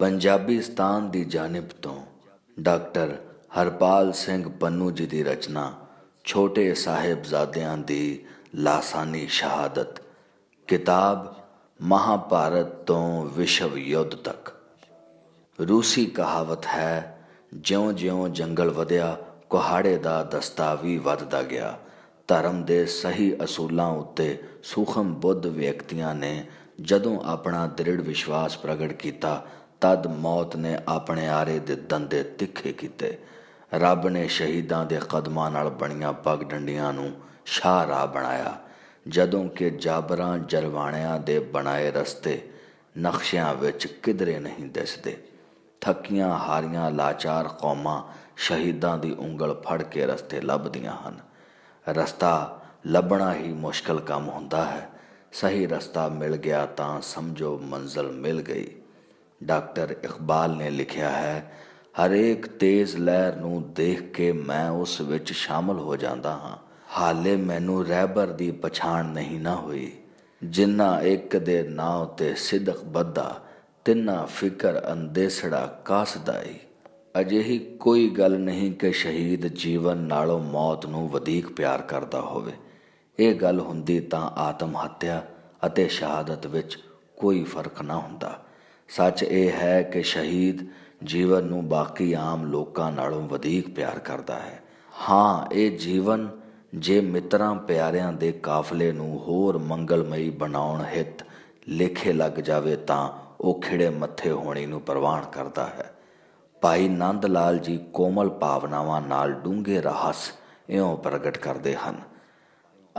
ਪੰਜਾਬੀ ਸਤਾਨ ਦੀ ਜਾਨਿਬ ਤੋਂ ਡਾਕਟਰ ਹਰਪਾਲ ਸਿੰਘ ਪੰਨੂ ਜੀ ਦੀ ਰਚਨਾ ਛੋਟੇ ਸਾਹਿਬਜ਼ਾਦਿਆਂ ਦੀ ਲਾਸਾਨੀ ਸ਼ਹਾਦਤ ਕਿਤਾਬ ਮਹਾਭਾਰਤ ਤੋਂ ਵਿਸ਼ਵ ਯੁੱਧ ਤੱਕ ਰੂਸੀ ਕਹਾਵਤ ਹੈ ਜਿਉਂ-ਜਿਉਂ ਜੰਗਲ ਵਧਿਆ ਕੁਹਾੜੇ ਦਾ ਦਸਤਾਵੀ ਵਧਦਾ ਵੱਧਦਾ ਗਿਆ ਧਰਮ ਦੇ ਸਹੀ ਅਸੂਲਾਂ ਉੱਤੇ ਸੂਖਮ ਬੁੱਧ ਵਿਅਕਤੀਆਂ ਨੇ ਜਦੋਂ ਆਪਣਾ ਦ੍ਰਿੜ ਵਿਸ਼ਵਾਸ ਪ੍ਰਗਟ ਕੀਤਾ ਤਦ ਮੌਤ ਨੇ ਆਪਣੇ ਆਰੇ ਦੇ ਦੰਦੇ ਤਿੱਖੇ ਕੀਤੇ ਰੱਬ ਨੇ ਸ਼ਹੀਦਾਂ ਦੇ ਕਦਮਾਂ ਨਾਲ ਬਣੀਆਂ ਪਗ ਡੰਡੀਆਂ ਨੂੰ ਸ਼ਾਹਰਾ ਬਣਾਇਆ ਜਦੋਂ ਕਿ ਜਾਬਰਾਂ ਜਰਵਾਣਿਆਂ ਦੇ ਬਣਾਏ ਰਸਤੇ ਨਕਸ਼ਿਆਂ ਵਿੱਚ ਕਿਧਰੇ ਨਹੀਂ ਦਿਸਦੇ ਥੱਕੀਆਂ ਹਾਰੀਆਂ ਲਾਚਾਰ ਕੌਮਾਂ ਸ਼ਹੀਦਾਂ ਦੀ ਉਂਗਲ ਫੜ ਕੇ ਰਸਤੇ ਲੱਭਦੀਆਂ ਹਨ ਰਸਤਾ ਲੱਭਣਾ ਹੀ ਮੁਸ਼ਕਲ ਕੰਮ ਹੁੰਦਾ ਹੈ ਸਹੀ ਰਸਤਾ ਮਿਲ ਗਿਆ ਤਾਂ ਸਮਝੋ ਮੰਜ਼ਲ ਮਿਲ ਗਈ ਡਾਕਟਰ ਇਕਬਾਲ ਨੇ ਲਿਖਿਆ ਹੈ ਹਰੇਕ ਤੇਜ਼ ਲਹਿਰ ਨੂੰ ਦੇਖ ਕੇ ਮੈਂ ਉਸ ਵਿੱਚ ਸ਼ਾਮਲ ਹੋ ਜਾਂਦਾ ਹਾਂ ਹਾਲੇ ਮੈਨੂੰ ਰਹਿਬਰ ਦੀ ਪਛਾਣ ਨਹੀਂ ਨਾ ਹੋਈ ਜਿੰਨਾ ਇੱਕ ਦੇ ਨਾਂ ਤੇ ਸਿਦਕ ਬੱਦਾ ਤਿੰਨਾ ਫਿਕਰ ਅੰਦੇਸੜਾ ਕਾਸਦਾਈ ਅਜਿਹੀ ਕੋਈ ਗੱਲ ਨਹੀਂ ਕਿ ਸ਼ਹੀਦ ਜੀਵਨ ਨਾਲੋਂ ਮੌਤ ਨੂੰ ਵਧੇਕ ਪਿਆਰ ਕਰਦਾ ਹੋਵੇ ਇਹ ਗੱਲ ਹੁੰਦੀ ਤਾਂ ਆਤਮ ਹੱਤਿਆ ਅਤੇ ਸ਼ਹਾਦਤ ਵਿੱਚ ਕੋਈ ਫਰਕ ਨਾ ਹੁੰਦਾ ਸੱਚ ਇਹ ਹੈ ਕਿ ਸ਼ਹੀਦ ਜੀਵਨ ਨੂੰ ਬਾਕੀ ਆਮ ਲੋਕਾਂ ਨਾਲੋਂ ਵਧੇਕ ਪਿਆਰ ਕਰਦਾ ਹੈ ਹਾਂ ਇਹ ਜੀਵਨ ਜੇ ਮਿੱਤਰਾਂ ਪਿਆਰਿਆਂ ਦੇ ਕਾਫਲੇ ਨੂੰ ਹੋਰ ਮੰਗਲਮਈ ਬਣਾਉਣ ਹਿੱਤ ਲੇਖੇ ਲੱਗ ਜਾਵੇ ਤਾਂ ਉਹ ਖਿੜੇ ਮੱਥੇ ਹੋਣੀ ਨੂੰ ਪ੍ਰਵਾਨ ਕਰਦਾ ਹੈ ਭਾਈ ਨੰਦ ਲਾਲ ਜੀ ਕੋਮਲ ਭਾਵਨਾਵਾਂ ਨਾਲ ਡੂੰਘੇ ਰਹੱਸ ਇਉਂ ਪ੍ਰਗਟ ਕਰਦੇ ਹਨ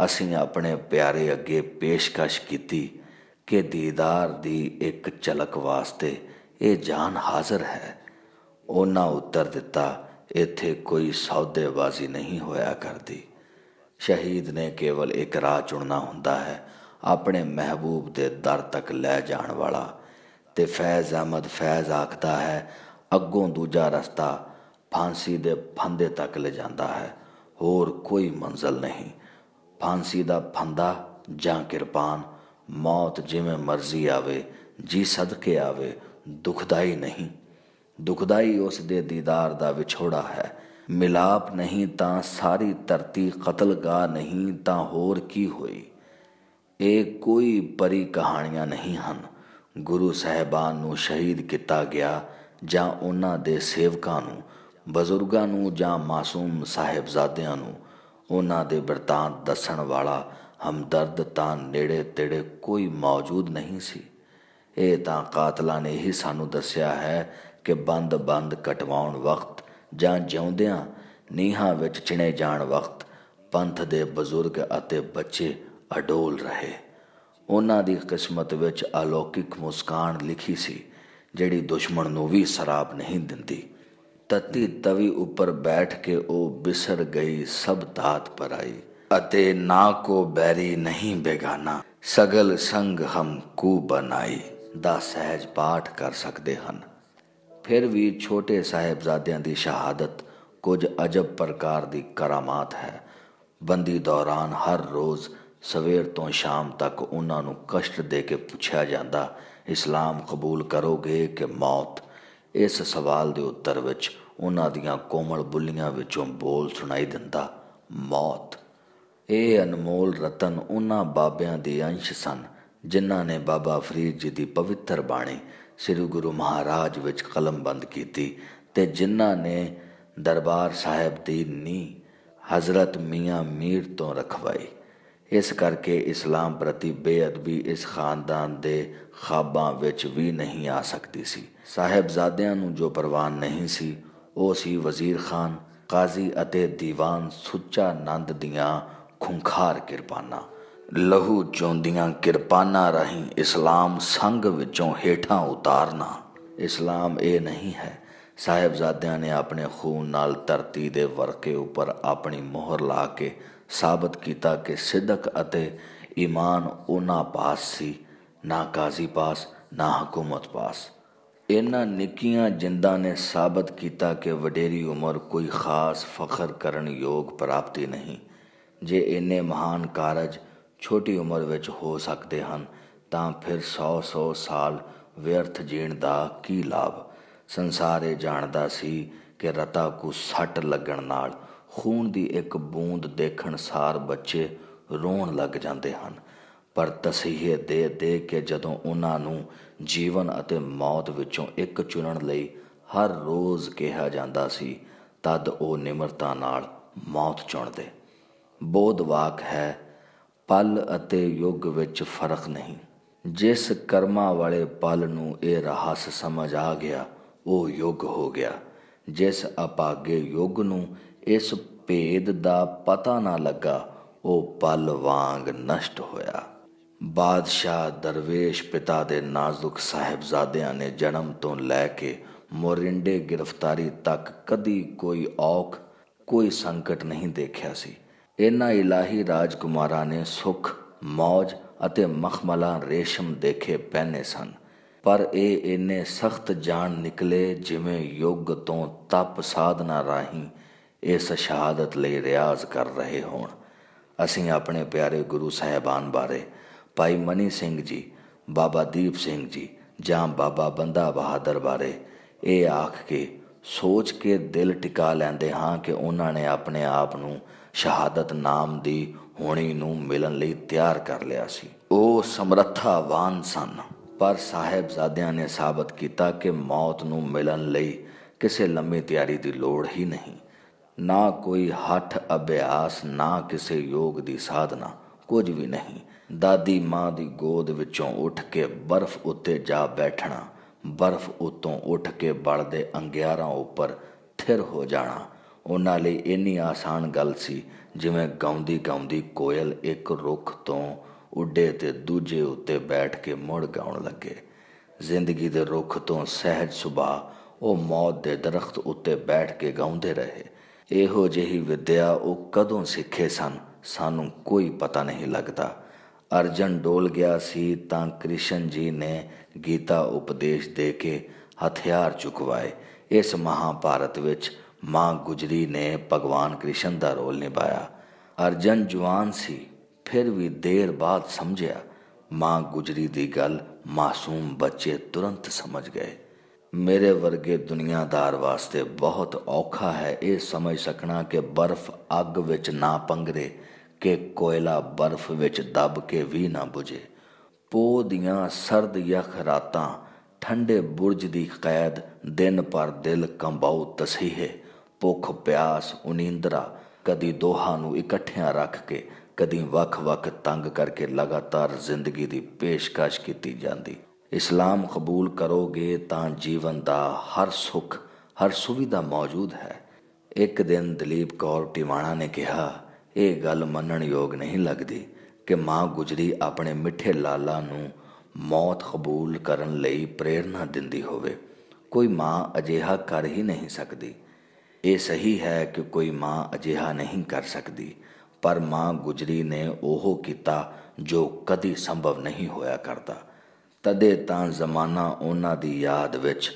ਅਸੀਂ ਆਪਣੇ ਪਿਆਰੇ ਅੱਗੇ ਪੇਸ਼ਕਸ਼ ਕੀਤੀ ਕਿ ਦੀਦਾਰ ਦੀ ਇੱਕ ਝਲਕ ਵਾਸਤੇ ਇਹ ਜਾਨ ਹਾਜ਼ਰ ਹੈ ਉਹਨਾਂ ਉੱਤਰ ਦਿੱਤਾ ਇੱਥੇ ਕੋਈ ਸੌਦੇਬਾਜ਼ੀ ਨਹੀਂ ਹੋਇਆ ਕਰਦੀ ਸ਼ਹੀਦ ਨੇ ਕੇਵਲ ਇੱਕ ਰਾਹ ਚੁਣਨਾ ਹੁੰਦਾ ਹੈ ਆਪਣੇ ਮਹਿਬੂਬ ਦੇ ਦਰ ਤੱਕ ਲੈ ਜਾਣ ਵਾਲਾ ਤੇ ਫੈਜ਼ ਅਹਿਮਦ ਫੈਜ਼ ਆਖਦਾ ਹੈ ਅੱਗੋਂ ਦੂਜਾ ਰਸਤਾ ਫਾਂਸੀ ਦੇ ਫੰਦੇ ਤੱਕ ਲੈ ਜਾਂਦਾ ਹੈ ਹੋਰ ਕੋਈ ਮੰਜ਼ਲ ਨਹੀਂ ਫਾਂਸੀ ਦਾ ਫੰਦਾ ਜਾਂ ਕਿਰਪਾਨ ਮੌਤ ਜਿਵੇਂ ਮਰਜ਼ੀ ਆਵੇ ਜੀ ਸਦਕੇ ਆਵੇ ਦੁਖਦਾਈ ਨਹੀਂ ਦੁਖਦਾਈ ਉਸ ਦੇ ਦੀਦਾਰ ਦਾ ਵਿਛੋੜਾ ਹੈ ਮਿਲਾਪ ਨਹੀਂ ਤਾਂ ਸਾਰੀ ਧਰਤੀ ਕਤਲਗਾ ਨਹੀਂ ਤਾਂ ਹੋਰ ਕੀ ਹੋਈ ਇਹ ਕੋਈ ਪਰੀ ਕਹਾਣੀਆਂ ਨਹੀਂ ਹਨ ਗੁਰੂ ਸਹਿਬਾਨ ਨੂੰ ਸ਼ਹੀਦ ਕੀਤਾ ਗਿਆ ਜਾਂ ਉਹਨਾਂ ਦੇ ਸੇਵਕਾਂ ਨੂੰ ਬਜ਼ੁਰਗਾਂ ਨੂੰ ਜਾਂ ਮਾਸੂਮ ਸਾਹਿਬਜ਼ਾਦਿਆਂ ਨੂੰ ਉਹਨਾਂ ਦੇ ਵਰਤਾਂਤ ਦੱਸਣ ਵਾਲਾ ਹਮਦਰਦ ਤਾਂ ਨੇੜੇ ਤੇੜੇ ਕੋਈ ਮੌਜੂਦ ਨਹੀਂ ਸੀ ਇਹ ਤਾਂ ਕਾਤਲਾਂ ਨੇ ਹੀ ਸਾਨੂੰ ਦੱਸਿਆ ਹੈ ਕਿ ਬੰਦ-ਬੰਦ ਕਟਵਾਉਣ ਵਕਤ ਜਾਂ ਜਿਉਂਦਿਆਂ ਨੀਹਾਂ ਵਿੱਚ ਚਿਣੇ ਜਾਣ ਵਕਤ ਪੰਥ ਦੇ ਬਜ਼ੁਰਗ ਅਤੇ ਬੱਚੇ ਅਡੋਲ ਰਹੇ ਉਹਨਾਂ ਦੀ ਕਿਸਮਤ ਵਿੱਚ ਅਲੌਕਿਕ ਮੁਸਕਾਨ ਲਿਖੀ ਸੀ ਜਿਹੜੀ ਦੁਸ਼ਮਣ ਨੂੰ ਵੀ ਸਰਾਬ ਨਹੀਂ ਦਿੰਦੀ ਤਤੀ ਤਵੀ ਉੱਪਰ ਬੈਠ ਕੇ ਉਹ ਬਿਸਰ ਗਈ ਸਭ ਤਾਤ ਪਰ ਆਈ ਅਤੇ ਨਾ ਕੋ ਬੈਰੀ ਨਹੀਂ ਬੇਗਾਨਾ ਸਗਲ ਸੰਗ ਹਮ ਕੂ ਬਨਾਈ ਦਾ ਸਹਿਜ ਪਾਠ ਕਰ ਸਕਦੇ ਹਨ ਫਿਰ ਵੀ ਛੋਟੇ ਸਾਹਿਬਜ਼ਾਦਿਆਂ ਦੀ ਸ਼ਹਾਦਤ ਕੁਝ ਅਜਬ ਪ੍ਰਕਾਰ ਦੀ ਕਰਾਮਾਤ ਹੈ ਬੰਦੀ ਦੌਰਾਨ ਹਰ ਰੋਜ਼ ਸਵੇਰ ਤੋਂ ਸ਼ਾਮ ਤੱਕ ਉਹਨਾਂ ਨੂੰ ਕਸ਼ਟ ਦੇ ਕੇ ਪੁੱਛਿਆ ਜਾਂਦਾ ਇਸਲਾਮ ਕਬੂਲ ਕਰੋਗੇ ਕਿ ਮੌਤ ਇਸ ਸਵਾਲ ਦੇ ਉੱਤਰ ਵਿੱਚ ਉਹਨਾਂ ਦੀਆਂ ਕੋਮਲ ਬੁੱਲੀਆਂ ਵਿੱਚੋਂ ਬੋਲ ਸੁਣਾਈ ਦਿੰਦਾ ਮੌਤ ਇਹ ਅਨਮੋਲ ਰਤਨ ਉਹਨਾਂ ਬਾਬਿਆਂ ਦੇ ਅੰਸ਼ ਸਨ ਜਿਨ੍ਹਾਂ ਨੇ ਬਾਬਾ ਫਰੀਦ ਜੀ ਦੀ ਪਵਿੱਤਰ ਬਾਣੀ ਸ੍ਰੀ ਗੁਰੂ ਮਹਾਰਾਜ ਵਿੱਚ ਕਲਮਬੰਦ ਕੀਤੀ ਤੇ ਜਿਨ੍ਹਾਂ ਨੇ ਦਰਬਾਰ ਸਾਹਿਬ ਦੀ ਨੀ ਹਜ਼ਰਤ ਮੀਆਂ ਮੀਰ ਤੋਂ ਰਖਵਾਈ ਇਸ ਕਰਕੇ ਇਸਲਾਮ ਪ੍ਰਤੀ ਬੇਅਦਬੀ ਇਸ ਖਾਨਦਾਨ ਦੇ ਖਾਬਾਂ ਵਿੱਚ ਵੀ ਨਹੀਂ ਆ ਸਕਦੀ ਸੀ ਸਾਹਿਬਜ਼ਾਦਿਆਂ ਨੂੰ ਜੋ ਪਰਵਾਨ ਨਹੀਂ ਸੀ ਉਹ ਸੀ ਵਜ਼ੀਰ ਖਾਨ ਕਾਜ਼ੀ ਅਤੇ ਦੀਵਾਨ ਸੁੱਚਾ ਨੰਦ ਦੀਆਂ ਖੁੰਖਾਰ ਕਿਰਪਾਨਾ ਲਹੂ ਚੋਂਦੀਆਂ ਕਿਰਪਾਨਾ ਰਾਹੀਂ ਇਸਲਾਮ ਸੰਗ ਵਿੱਚੋਂ ਹੇਠਾਂ ਉਤਾਰਨਾ ਇਸਲਾਮ ਇਹ ਨਹੀਂ ਹੈ ਸਾਹਿਬਜ਼ਾਦਿਆਂ ਨੇ ਆਪਣੇ ਖੂਨ ਨਾਲ ਧਰਤੀ ਦੇ ਵਰਕੇ ਉੱਪਰ ਆਪਣੀ ਮੋਹਰ ਲਾ ਕੇ ਸਾਬਤ ਕੀਤਾ ਕਿ ਸਿੱਦਕ ਅਤੇ ਈਮਾਨ ਉਹਨਾਂ ਪਾਸ ਸੀ ਨਾ ਕਾਜ਼ੀ ਪਾਸ ਨਾ ਹਕੂਮਤ ਪਾਸ ਇਹਨਾਂ ਨਿੱਕੀਆਂ ਜਿੰਦਾਂ ਨੇ ਸਾਬਤ ਕੀਤਾ ਕਿ ਵਡੇਰੀ ਉਮਰ ਕੋਈ ਖਾਸ ਫਖਰ ਕਰਨ ਯੋਗ ਪ੍ਰਾਪਤੀ ਨਹੀਂ ਜੇ ਇੰਨੇ ਮਹਾਨ ਕਾਰਜ ਛੋਟੀ ਉਮਰ ਵਿੱਚ ਹੋ ਸਕਦੇ ਹਨ ਤਾਂ ਫਿਰ 100-100 ਸਾਲ ਵਿਅਰਥ ਜੀਣ ਦਾ ਕੀ ਲਾਭ ਸੰਸਾਰ ਇਹ ਜਾਣਦਾ ਸੀ ਕਿ ਰਤਾ ਕੋ ਸੱਟ ਲੱਗਣ ਨਾਲ ਖੂਨ ਦੀ ਇੱਕ ਬੂੰਦ ਦੇਖਣ ਸਾਰ ਬੱਚੇ ਰੋਣ ਲੱਗ ਜਾਂਦੇ ਹਨ ਪਰ ਤਸੀਹੇ ਦੇ ਦੇ ਕੇ ਜਦੋਂ ਉਹਨਾਂ ਨੂੰ ਜੀਵਨ ਅਤੇ ਮੌਤ ਵਿੱਚੋਂ ਇੱਕ ਚੁਣਨ ਲਈ ਹਰ ਰੋਜ਼ ਕਿਹਾ ਜਾਂਦਾ ਸੀ ਤਦ ਉਹ ਨਿਮਰਤਾ ਨਾਲ ਮੌਤ ਚੁਣਦੇ ਬੋਧ ਵਾਕ ਹੈ ਪਲ ਅਤੇ ਯੁੱਗ ਵਿੱਚ ਫਰਕ ਨਹੀਂ ਜਿਸ ਕਰਮਾ ਵਾਲੇ ਪਲ ਨੂੰ ਇਹ ਰਹੱਸ ਸਮਝ ਆ ਗਿਆ ਉਹ ਯੁੱਗ ਹੋ ਗਿਆ ਜਿਸ ਅਪਾਗੇ ਯੁੱਗ ਨੂੰ ਇਸ ਭੇਦ ਦਾ ਪਤਾ ਨਾ ਲੱਗਾ ਉਹ ਪਲ ਵਾਂਗ ਨਸ਼ਟ ਹੋਇਆ ਬਾਦਸ਼ਾਹ ਦਰਵੇਸ਼ ਪਿਤਾ ਦੇ ਨਾਜ਼ੁਕ ਸਾਹਿਬਜ਼ਾਦਿਆਂ ਨੇ ਜਨਮ ਤੋਂ ਲੈ ਕੇ ਮੋਰਿੰਡੇ ਗ੍ਰਿਫਤਾਰੀ ਤੱਕ ਕਦੀ ਕੋਈ ਔਖ ਕੋਈ ਸੰਕਟ ਨਹੀਂ ਦੇਖਿਆ ਸੀ ਇਹਨਾਂ ਇਲਾਹੀ ਰਾਜਕੁਮਾਰਾਂ ਨੇ ਸੁਖ ਮੌਜ ਅਤੇ ਮਖਮਲਾ ਰੇਸ਼ਮ ਦੇਖੇ ਪਹਿਨੇ ਸਨ ਪਰ ਇਹ ਇੰਨੇ ਸਖਤ ਜਾਣ ਨਿਕਲੇ ਜਿਵੇਂ ਯੁੱਗ ਤੋਂ ਤਪ ਸਾਧਨਾ ਰਾਹੀਂ ਇਸ ਸ਼ਹਾਦਤ ਲਈ ਰਿਆਜ਼ ਕਰ ਰਹੇ ਹੋਣ ਅਸੀਂ ਆਪਣੇ ਪਿਆਰੇ ਗੁਰੂ ਸਾਹਿਬਾਨ ਬਾਰੇ ਭਾਈ ਮਨੀ ਸਿੰਘ ਜੀ ਬਾਬਾ ਦੀਪ ਸਿੰਘ ਜੀ ਜਾਂ ਬਾਬਾ ਬੰਦਾ ਬਹਾਦਰ ਬਾਰੇ ਇਹ ਆਖ ਕੇ ਸੋਚ ਕੇ ਦਿਲ ਟਿਕਾ ਲੈਂਦੇ ਹਾਂ ਕਿ ਉਹਨਾਂ ਨੇ ਆਪਣੇ ਆਪ ਨੂੰ ਸ਼ਹਾਦਤ ਨਾਮ ਦੀ ਹੋਣੀ ਨੂੰ ਮਿਲਣ ਲਈ ਤਿਆਰ ਕਰ ਲਿਆ ਸੀ ਉਹ ਸਮਰੱਥਾਵਾਨ ਸਨ ਪਰ ਸਾਹਿਬਜ਼ਾਦਿਆਂ ਨੇ ਸਾਬਤ ਕੀਤਾ ਕਿ ਮੌਤ ਨੂੰ ਮਿਲਣ ਲਈ ਕਿਸੇ ਲੰਮੀ ਤਿਆਰੀ ਦੀ ਲੋੜ ਹੀ ਨਹੀਂ ਨਾ ਕੋਈ ਹੱਠ ਅਭਿਆਸ ਨਾ ਕਿਸੇ ਯੋਗ ਦੀ ਸਾਧਨਾ ਕੁਝ ਵੀ ਨਹੀਂ ਦਾਦੀ ਮਾਂ ਦੀ ਗੋਦ ਵਿੱਚੋਂ ਉੱਠ ਕੇ ਬਰਫ਼ ਉੱਤੇ ਜਾ ਬੈਠਣਾ ਬਰਫ਼ ਉਤੋਂ ਉੱਠ ਕੇ ਬਲਦੇ ਅੰਗਿਆਰਾਂ ਉੱਪਰ ਥਿਰ ਹੋ ਜਾਣਾ ਉਹਨਾਂ ਲਈ ਇੰਨੀ ਆਸਾਨ ਗੱਲ ਸੀ ਜਿਵੇਂ ਗਾਉਂਦੀ ਗਾਉਂਦੀ ਕੋਇਲ ਇੱਕ ਰੁੱਖ ਤੋਂ ਉੱਡੇ ਤੇ ਦੂਜੇ ਉੱਤੇ ਬੈਠ ਕੇ ਮੁੜ ਗਾਉਣ ਲੱਗੇ ਜ਼ਿੰਦਗੀ ਦੇ ਰੁੱਖ ਤੋਂ ਸਹਿਜ ਸੁਭਾ ਉਹ ਮੌਤ ਦੇ ਦਰਖਤ ਉੱਤੇ ਬੈਠ ਕੇ ਗਾਉਂਦੇ ਰਹੇ ਇਹੋ ਜਿਹੀ ਵਿਦਿਆ ਉਹ ਕਦੋਂ ਸਿੱਖੇ ਸਨ ਸਾਨੂੰ ਕੋਈ ਪਤਾ ਨਹੀਂ ਲੱਗਦਾ ਅਰਜਨ ਡੋਲ ਗਿਆ ਸੀ ਤਾਂ ਕ੍ਰਿਸ਼ਨ ਜੀ ਨੇ ਗੀਤਾ ਉਪਦੇਸ਼ ਦੇ ਕੇ ਹਥਿਆਰ ਚੁਕਵਾਏ ਇਸ ਮਹਾਭਾਰਤ ਵਿੱਚ ਮਾਂ ਗੁਜਰੀ ਨੇ ਭਗਵਾਨ ਕ੍ਰਿਸ਼ਨ ਦਾ ਰੋਲ ਨਿਭਾਇਆ ਅਰਜਨ ਜਵਾਨ ਸੀ ਫਿਰ ਵੀ ਦੇਰ ਬਾਅਦ ਸਮਝਿਆ ਮਾਂ ਗੁਜਰੀ ਦੀ ਗੱਲ ਮਾਸੂਮ ਬੱਚੇ ਤੁਰੰਤ ਸਮਝ ਗਏ ਮੇਰੇ ਵਰਗੇ ਦੁਨੀਆਦਾਰ ਵਾਸਤੇ ਬਹੁਤ ਔਖਾ ਹੈ ਇਹ ਸਮਝ ਸਕਣਾ ਕਿ ਬਰਫ਼ ਅੱਗ ਵਿੱਚ ਨਾ ਪੰਗਰੇ ਕਿ ਕੋਇਲਾ ਬਰਫ਼ ਵਿੱਚ ਦਬ ਕੇ ਵੀ ਨਾ ਬੁਝੇ ਪੋ ਦੀਆਂ ਸਰਦ ਯਖ ਰਾਤਾਂ ਠੰਡੇ ਬੁਰਜ ਦੀ ਕੈਦ ਦਿਨ ਪਰ ਦਿਲ ਕੰਬਾਉ ਤਸੀਹੇ ਭੁੱਖ ਪਿਆਸ ਉਨਿੰਦਰਾ ਕਦੀ ਦੋਹਾਂ ਨੂੰ ਇਕੱਠਿਆਂ ਰੱਖ ਕੇ ਕਦੀ ਵੱਖ-ਵੱਖ ਤੰਗ ਕਰਕੇ ਲਗਾਤਾਰ ਜ਼ਿੰਦਗੀ ਦੀ ਪੇਸ਼ਕਸ਼ ਕੀਤੀ ਜਾਂਦੀ ਇਸਲਾਮ ਕਬੂਲ ਕਰੋਗੇ ਤਾਂ ਜੀਵਨ ਦਾ ਹਰ ਸੁੱਖ ਹਰ ਸੁਵਿਧਾ ਮੌਜੂਦ ਹੈ ਇੱਕ ਦਿਨ ਦਲੀਪ ਕੌਰ ਟਿਵਾਣਾ ਨੇ ਕਿਹਾ ਇਹ ਗੱਲ ਮੰਨਣ ਯੋਗ ਨਹੀਂ ਲੱਗਦੀ ਕਿ ਮਾਂ ਗੁਜਰੀ ਆਪਣੇ ਮਿੱਠੇ ਲਾਲਾ ਨੂੰ ਮੌਤ ਕਬੂਲ ਕਰਨ ਲਈ ਪ੍ਰੇਰਣਾ ਦਿੰਦੀ ਹੋਵੇ ਕੋਈ ਮਾਂ ਅਜਿਹਾ ਕਰ ਹੀ ਨਹੀਂ ਸਕਦੀ ਇਹ ਸਹੀ ਹੈ ਕਿ ਕੋਈ ਮਾਂ ਅਜਿਹਾ ਨਹੀਂ ਕਰ ਸਕਦੀ ਪਰ ਮਾਂ ਗੁਜਰੀ ਨੇ ਉਹ ਕੀਤਾ ਜੋ ਕਦੀ ਸੰਭਵ ਨਹੀਂ ਹੋਇਆ ਕਰਦਾ ਤਦੇ ਤਾਂ ਜ਼ਮਾਨਾ ਉਹਨਾਂ ਦੀ ਯਾਦ ਵਿੱਚ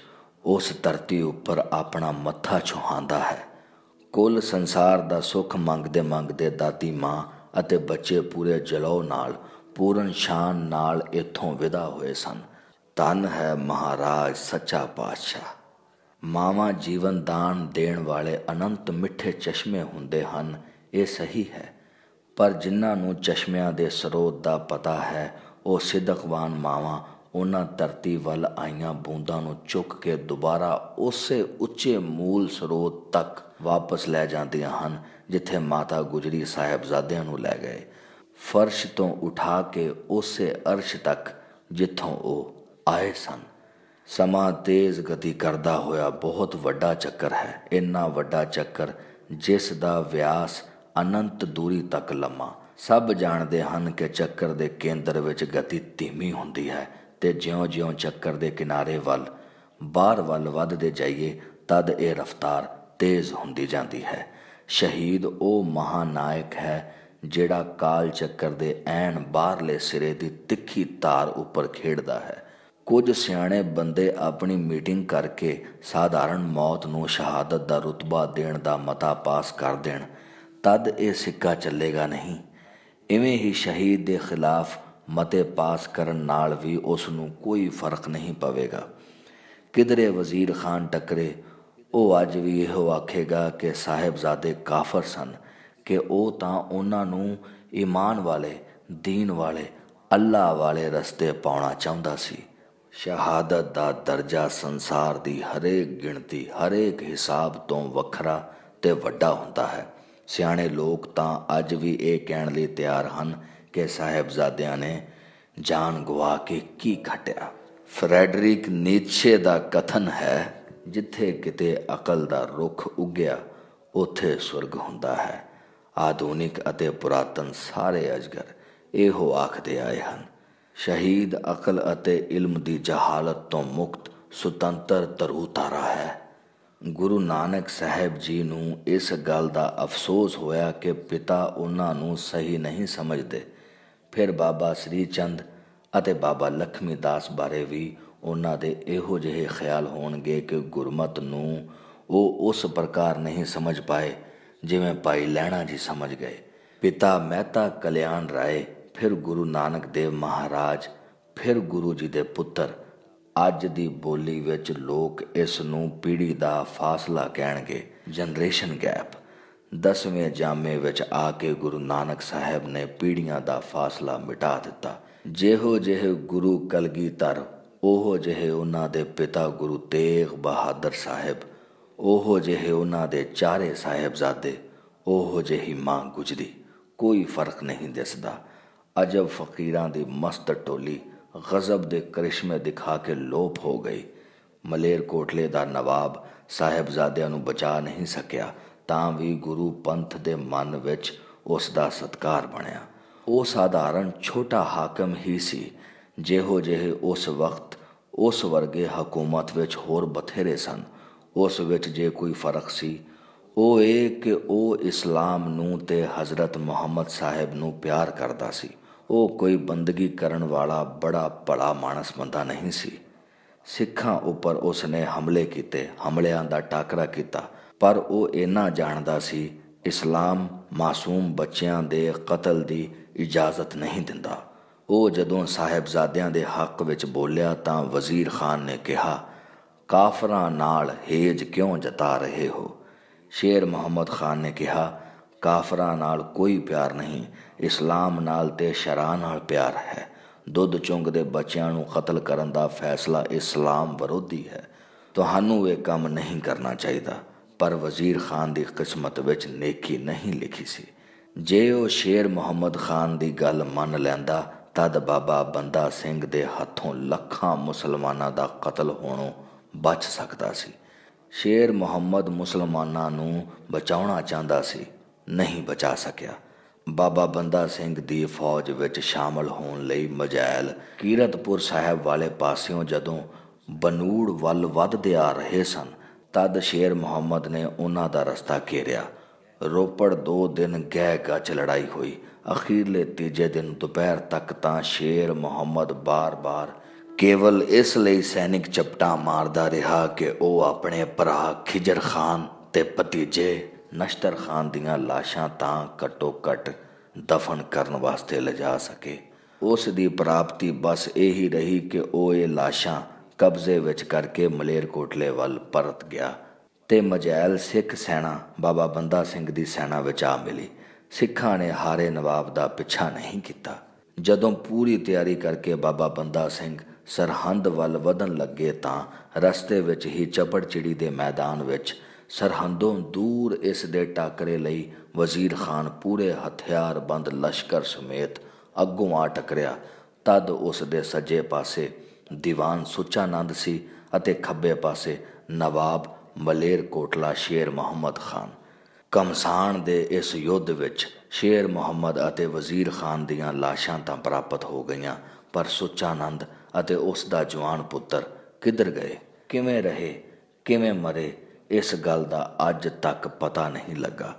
ਉਸ ਧਰਤੀ ਉੱਪਰ ਆਪਣਾ ਮੱਥਾ ਛੁਹਾਂਦਾ ਹੈ ਕੁੱਲ ਸੰਸਾਰ ਦਾ ਸੁੱਖ ਮੰਗਦੇ ਮੰਗਦੇ ਦਾਦੀ ਮਾਂ ਅਤੇ ਬੱਚੇ ਪੂਰੇ ਜਲੋ ਨਾਲ ਪੂਰਨ ਸ਼ਾਨ ਨਾਲ ਇਥੋਂ ਵਿਦਾ ਹੋਏ ਸਨ ਤਨ ਹੈ ਮਹਾਰਾਜ ਸੱਚਾ ਪਾਤਸ਼ਾਹ ਮਾਵਾ ਜੀਵਨ ਦਾਨ ਦੇਣ ਵਾਲੇ ਅਨੰਤ ਮਿੱਠੇ ਚਸ਼ਮੇ ਹੁੰਦੇ ਹਨ ਇਹ ਸਹੀ ਹੈ ਪਰ ਜਿਨ੍ਹਾਂ ਨੂੰ ਚਸ਼ਮਿਆਂ ਦੇ ਸਰੋਤ ਦਾ ਪਤਾ ਹੈ ਉਹ ਸਿਦਕਵਾਨ ਮਾਵਾ ਉਹਨਾਂ ਧਰਤੀ ਵੱਲ ਆਈਆਂ ਬੂੰਦਾਂ ਨੂੰ ਚੁੱਕ ਕੇ ਦੁਬਾਰਾ ਉਸੇ ਉੱਚੇ ਮੂਲ ਸਰੋਤ ਤੱਕ ਵਾਪਸ ਲੈ ਜਾਂਦੀਆਂ ਹਨ ਜਿੱਥੇ ਮਾਤਾ ਗੁਜਰੀ ਸਾਹਿਬਜ਼ਾਦਿਆਂ ਨੂੰ ਲੈ ਗਏ ਫਰਸ਼ ਤੋਂ ਉਠਾ ਕੇ ਉਸੇ ਅਰਸ਼ ਤੱਕ ਜਿੱਥੋਂ ਉਹ ਆਏ ਸਨ ਸਮਾਂ ਤੇਜ਼ ਗਤੀ ਕਰਦਾ ਹੋਇਆ ਬਹੁਤ ਵੱਡਾ ਚੱਕਰ ਹੈ ਇੰਨਾ ਵੱਡਾ ਚੱਕਰ ਜਿਸ ਦਾ ਵਿਆਸ ਅਨੰਤ ਦੂਰੀ ਤੱਕ ਲੰਮਾ ਸਭ ਜਾਣਦੇ ਹਨ ਕਿ ਚੱਕਰ ਦੇ ਕੇਂਦਰ ਵਿੱਚ ਗਤੀ ਧੀਮੀ ਹੁੰਦੀ ਹੈ ਤੇ ਜਿਉਂ-ਜਿਉਂ ਚੱਕਰ ਦੇ ਕਿਨਾਰੇ ਵੱਲ ਬਾਹਰ ਵੱਲ ਵੱਧਦੇ ਜਾਈਏ ਤਦ ਇਹ ਰਫ਼ਤਾਰ ਤੇਜ਼ ਹੁੰਦੀ ਜਾਂਦੀ ਹੈ ਸ਼ਹੀਦ ਉਹ ਮਹਾਨਾਇਕ ਹੈ ਜਿਹੜਾ ਕਾਲ ਚੱਕਰ ਦੇ ਐਨ ਬਾਹਰਲੇ ਸਿਰੇ ਦੀ ਤਿੱਖੀ ਤਾਰ ਉੱਪਰ ਖੇਡਦਾ ਹੈ ਕੁਝ ਸਿਆਣੇ ਬੰਦੇ ਆਪਣੀ ਮੀਟਿੰਗ ਕਰਕੇ ਸਾਧਾਰਨ ਮੌਤ ਨੂੰ ਸ਼ਹਾਦਤ ਦਾ ਰਤਬਾ ਦੇਣ ਦਾ ਮਤਾ ਪਾਸ ਕਰ ਦੇਣ ਤਦ ਇਹ ਸਿੱਕਾ ਚੱਲੇਗਾ ਨਹੀਂ ਇਵੇਂ ਹੀ ਸ਼ਹੀਦ ਦੇ ਖਿਲਾਫ ਮਤੇ ਪਾਸ ਕਰਨ ਨਾਲ ਵੀ ਉਸ ਨੂੰ ਕੋਈ ਫਰਕ ਨਹੀਂ ਪਵੇਗਾ ਕਿਦਰੇ ਵਜ਼ੀਰ ਖਾਨ ਟਕਰੇ ਉਹ ਅੱਜ ਵੀ ਇਹੋ ਆਖੇਗਾ ਕਿ ਸਾਹਿਬਜ਼ਾਦੇ ਕਾਫਰ ਸਨ ਕਿ ਉਹ ਤਾਂ ਉਹਨਾਂ ਨੂੰ ਈਮਾਨ ਵਾਲੇ ਦੀਨ ਵਾਲੇ ਅੱਲਾ ਵਾਲੇ ਰਸਤੇ ਪਾਉਣਾ ਚਾਹੁੰਦਾ ਸੀ ਸ਼ਹਾਦਤ ਦਾ ਦਰਜਾ ਸੰਸਾਰ ਦੀ ਹਰੇਕ ਗਿਣਤੀ ਹਰੇਕ ਹਿਸਾਬ ਤੋਂ ਵੱਖਰਾ ਤੇ ਵੱਡਾ ਹੁੰਦਾ ਹੈ ਸਿਆਣੇ ਲੋਕ ਤਾਂ ਅੱਜ ਵੀ ਇਹ ਕਹਿਣ ਲਈ ਤਿਆਰ ਹਨ ਕਿ ਸਾਹਿਬਜ਼ਾਦਿਆਂ ਨੇ ਜਾਨ ਗਵਾ ਕੇ ਕੀ ਘਟਿਆ ਫਰੈਡਰਿਕ ਨੀਚੇ ਦਾ ਕਥਨ ਹੈ ਜਿੱਥੇ ਕਿਤੇ ਅਕਲ ਦਾ ਰੁੱਖ ਉੱਗਿਆ ਉਥੇ ਸੁਰਗ ਹੁੰਦਾ ਹੈ ਆਧੁਨਿਕ ਅਤੇ ਪੁਰਾਤਨ ਸਾਰੇ ਅਜਗਰ ਇਹੋ ਆਖਦੇ ਆਏ ਹਨ ਸ਼ਹੀਦ ਅਕਲ ਅਤੇ ਇਲਮ ਦੀ ਜਹਾਲਤ ਤੋਂ ਮੁਕਤ ਸੁਤੰਤਰ ਤਾਰਾ ਹੈ ਗੁਰੂ ਨਾਨਕ ਸਾਹਿਬ ਜੀ ਨੂੰ ਇਸ ਗੱਲ ਦਾ ਅਫਸੋਸ ਹੋਇਆ ਕਿ ਪਿਤਾ ਉਹਨਾਂ ਨੂੰ ਸਹੀ ਨਹੀਂ ਸਮਝਦੇ ਫਿਰ ਬਾਬਾ ਸ੍ਰੀ ਚੰਦ ਅਤੇ ਬਾਬਾ ਲਖਮੀ ਦਾਸ ਬਾਰੇ ਵੀ ਉਹਨਾਂ ਦੇ ਇਹੋ ਜਿਹੇ ਖਿਆਲ ਹੋਣਗੇ ਕਿ ਗੁਰਮਤ ਨੂੰ ਉਹ ਉਸ ਪ੍ਰਕਾਰ ਨਹੀਂ ਸਮਝ ਪਾਏ ਜਿਵੇਂ ਭਾਈ ਲੈਣਾ ਜੀ ਸਮਝ ਗਏ ਪਿਤਾ ਮਹਿਤਾ ਕਲਿਆਣ ਰਾਏ ਫਿਰ ਗੁਰੂ ਨਾਨਕ ਦੇਵ ਮਹਾਰਾਜ ਫਿਰ ਗੁਰੂ ਜੀ ਦੇ ਪੁੱਤਰ ਅੱਜ ਦੀ ਬੋਲੀ ਵਿੱਚ ਲੋਕ ਇਸ ਨੂੰ ਪੀੜੀ ਦਾ ਫਾਸਲਾ ਕਹਿਣਗੇ ਜਨਰੇਸ਼ਨ ਗੈਪ 10ਵੇਂ ਜਾਮੇ ਵਿੱਚ ਆ ਕੇ ਗੁਰੂ ਨਾਨਕ ਸਾਹਿਬ ਨੇ ਪੀੜੀਆਂ ਦਾ ਫਾਸਲਾ ਮਿਟਾ ਦਿੱਤਾ ਜਿਹੋ ਜਿਹੇ ਗੁਰੂ ਕਲਗੀਧਰ ਉਹੋ ਜਿਹੇ ਉਹਨਾਂ ਦੇ ਪਿਤਾ ਗੁਰੂ ਤੇਗ ਬਹਾਦਰ ਸਾਹਿਬ ਉਹੋ ਜਿਹੇ ਉਹਨਾਂ ਦੇ ਚਾਰੇ ਸਾਹਿਬਜ਼ਾਦੇ ਉਹੋ ਜਿਹੀ ਮਾਂ ਗੁਜਰੀ ਕੋਈ ਫਰਕ ਨਹੀਂ ਦਿਸਦਾ ਅਜਬ ਫਕੀਰਾਂ ਦੀ ਮਸਤ ਟੋਲੀ ਗਜ਼ਬ ਦੇ ਕਰਿਸ਼ਮੇ ਦਿਖਾ ਕੇ ਲੋਪ ਹੋ ਗਈ ਮਲੇਰ ਕੋਟਲੇ ਦਾ ਨਵਾਬ ਸਾਹਿਬਜ਼ਾਦਿਆਂ ਨੂੰ ਬਚਾ ਨਹੀਂ ਸਕਿਆ ਤਾਂ ਵੀ ਗੁਰੂ ਪੰਥ ਦੇ ਮਨ ਵਿੱਚ ਉਸ ਦਾ ਸਤਕਾਰ ਬਣਿਆ ਉਹ ਸਾਧਾਰਨ ਛੋਟਾ ਹਾਕਮ ਹੀ ਸੀ ਜਿਹੋ ਜਿਹੇ ਉਸ ਵਕਤ ਉਸ ਵਰਗੇ ਹਕੂਮਤ ਵਿੱਚ ਹੋਰ ਬਥੇਰੇ ਸਨ ਉਸ ਵਿੱਚ ਜੇ ਕੋਈ ਫਰਕ ਸੀ ਉਹ ਇਹ ਕਿ ਉਹ ਇਸਲਾਮ ਨੂੰ ਤੇ ਹਜ਼ਰਤ ਮੁਹੰਮਦ ਸਾਹਿਬ ਨੂੰ ਪਿਆਰ ਕਰਦਾ ਸੀ ਉਹ ਕੋਈ ਬੰਦਗੀ ਕਰਨ ਵਾਲਾ ਬੜਾ ਭਲਾ ਮਾਨਸ ਬੰਦਾ ਨਹੀਂ ਸੀ ਸਿੱਖਾਂ ਉੱਪਰ ਉਸਨੇ ਹਮਲੇ ਕੀਤੇ ਹਮਲਿਆਂ ਦਾ ਟਾਕਰਾ ਕੀਤਾ ਪਰ ਉਹ ਇਹਨਾਂ ਜਾਣਦਾ ਸੀ ਇਸਲਾਮ ਮਾਸੂਮ ਬੱਚਿਆਂ ਦੇ ਕਤਲ ਦੀ ਇਜਾਜ਼ਤ ਨਹੀਂ ਦਿੰਦਾ ਉਹ ਜਦੋਂ ਸਾਹਿਬਜ਼ਾਦਿਆਂ ਦੇ ਹੱਕ ਵਿੱਚ ਬੋਲਿਆ ਤਾਂ ਵਜ਼ੀਰ ਖਾਨ ਨੇ ਕਿਹਾ ਕਾਫਰਾਂ ਨਾਲ ਹੇਜ ਕਿਉਂ ਜਤਾ ਰਹੇ ਹੋ ਸ਼ੇਰ ਮੁਹੰਮਦ ਖਾਨ ਨੇ ਕਿਹਾ ਕਾਫਰਾਂ ਨਾਲ ਕੋਈ ਪਿਆਰ ਨਹੀਂ ਇਸਲਾਮ ਨਾਲ ਤੇ ਸ਼ਰਾ ਨਾਲ ਪਿਆਰ ਹੈ ਦੁੱਧ ਚੁੰਗਦੇ ਬੱਚਿਆਂ ਨੂੰ ਕਤਲ ਕਰਨ ਦਾ ਫੈਸਲਾ ਇਸਲਾਮ ਵਿਰੋਧੀ ਹੈ ਤੁਹਾਨੂੰ ਇਹ ਕੰਮ ਨਹੀਂ ਕਰਨਾ ਚਾਹੀਦਾ ਪਰ ਵਜ਼ੀਰ ਖਾਨ ਦੀ ਕਿਸਮਤ ਵਿੱਚ ਨੇਕੀ ਨਹੀਂ ਲਿਖੀ ਸੀ ਜੇ ਉਹ ਸ਼ੇਰ ਮੁਹੰਮਦ ਖਾਨ ਦੀ ਗੱਲ ਮੰਨ ਲੈਂਦਾ ਤਦ ਬਾਬਾ ਬੰਦਾ ਸਿੰਘ ਦੇ ਹੱਥੋਂ ਲੱਖਾਂ ਮੁਸਲਮਾਨਾਂ ਦਾ ਕਤਲ ਹੋਣੋਂ ਬਚ ਸਕਦਾ ਸੀ ਸ਼ੇਰ ਮੁਹੰਮਦ ਮੁਸਲਮਾਨਾਂ ਨੂੰ ਬਚਾਉਣਾ ਚਾਹੁੰਦਾ ਸੀ ਨਹੀਂ ਬਚਾ ਸਕਿਆ ਬਾਬਾ ਬੰਦਾ ਸਿੰਘ ਦੀ ਫੌਜ ਵਿੱਚ ਸ਼ਾਮਲ ਹੋਣ ਲਈ ਮਜੈਲ ਕੀਰਤਪੁਰ ਸਾਹਿਬ ਵਾਲੇ ਪਾਸਿਓਂ ਜਦੋਂ ਬਨੂੜ ਵੱਲ ਵੱਧਦੇ ਆ ਰਹੇ ਸਨ ਤਦ ਸ਼ੇਰ ਮੁਹੰਮਦ ਨੇ ਉਹਨਾਂ ਦਾ ਰਸਤਾ ਘੇਰਿਆ ਰੋਪੜ 2 ਦਿਨ ਗਹਿ ਗੱਚ ਲੜਾਈ ਹੋਈ ਅਖੀਰਲੇ ਤੀਜੇ ਦਿਨ ਦੁਪਹਿਰ ਤੱਕ ਤਾਂ ਸ਼ੇਰ ਮੁਹੰਮਦ ਬਾਰ-ਬਾਰ ਕੇਵਲ ਇਸ ਲਈ ਸੈਨਿਕ ਚਪਟਾ ਮਾਰਦਾ ਰਿਹਾ ਕਿ ਉਹ ਆਪਣੇ ਭਰਾ ਖਿਜਰ ਖਾਨ ਤੇ ਭਤੀਜੇ ਨਸ਼ਤਰ ਖਾਨ ਦੀਆਂ ਲਾਸ਼ਾਂ ਤਾਂ ਕਟੋ ਕਟ ਦਫਨ ਕਰਨ ਵਾਸਤੇ ਲਿਜਾ ਸਕੇ ਉਸ ਦੀ ਪ੍ਰਾਪਤੀ ਬਸ ਇਹੀ ਰਹੀ ਕਿ ਉਹ ਇਹ ਲਾਸ਼ਾਂ ਕਬਜ਼ੇ ਵਿੱਚ ਕਰਕੇ ਮਲੇਰਕੋਟਲੇ ਵੱਲ ਪਰਤ ਗਿਆ ਤੇ ਮਜੈਲ ਸਿੱਖ ਸੈਨਾ ਬਾਬਾ ਬੰਦਾ ਸਿੰਘ ਦੀ ਸੈਨਾ ਵਿੱਚ ਆ ਮਿਲੀ ਸਿੱਖਾਂ ਨੇ ਹਾਰੇ ਨਵਾਬ ਦਾ ਪਿੱਛਾ ਨਹੀਂ ਕੀਤਾ ਜਦੋਂ ਪੂਰੀ ਤਿਆਰੀ ਕਰਕੇ ਬਾਬਾ ਬੰਦਾ ਸਿੰਘ ਸਰਹੰਦ ਵੱਲ ਵਧਣ ਲੱਗੇ ਤਾਂ ਰਸਤੇ ਵਿੱਚ ਹੀ ਚਪੜਚਿੜੀ ਦੇ ਮੈਦਾਨ ਵਿੱਚ ਸਰਹੰਦੋਂ ਦੂਰ ਇਸ ਦੇ ਟਾਕਰੇ ਲਈ ਵਜ਼ੀਰ ਖਾਨ ਪੂਰੇ ਹਥਿਆਰਬੰਦ ਲਸ਼ਕਰ ਸਮੇਤ ਅੱਗੋਂ ਆ ਟਕਰਿਆ ਤਦ ਉਸ ਦੇ ਸੱਜੇ ਪਾਸੇ ਦੀਵਾਨ ਸੁਚਾਨੰਦ ਸੀ ਅਤੇ ਖੱਬੇ ਪਾਸੇ ਨਵਾਬ ਮਲੇਰ ਕੋਟਲਾ ਸ਼ੇਰ ਮੁਹੰਮਦ ਖਾਨ ਕਮਸਾਨ ਦੇ ਇਸ ਯੁੱਧ ਵਿੱਚ ਸ਼ੇਰ ਮੁਹੰਮਦ ਅਤੇ ਵਜ਼ੀਰ ਖਾਨ ਦੀਆਂ ਲਾਸ਼ਾਂ ਤਾਂ ਪ੍ਰਾਪਤ ਹੋ ਗਈਆਂ ਪਰ ਸੁਚਾਨੰਦ ਅਤੇ ਉਸ ਦਾ ਜਵਾਨ ਪੁੱਤਰ ਕਿੱਧਰ ਗਏ ਕਿਵੇਂ ਰਹੇ ਕਿਵੇਂ ਮਰੇ ਇਸ ਗੱਲ ਦਾ ਅੱਜ ਤੱਕ ਪਤਾ ਨਹੀਂ ਲੱਗਾ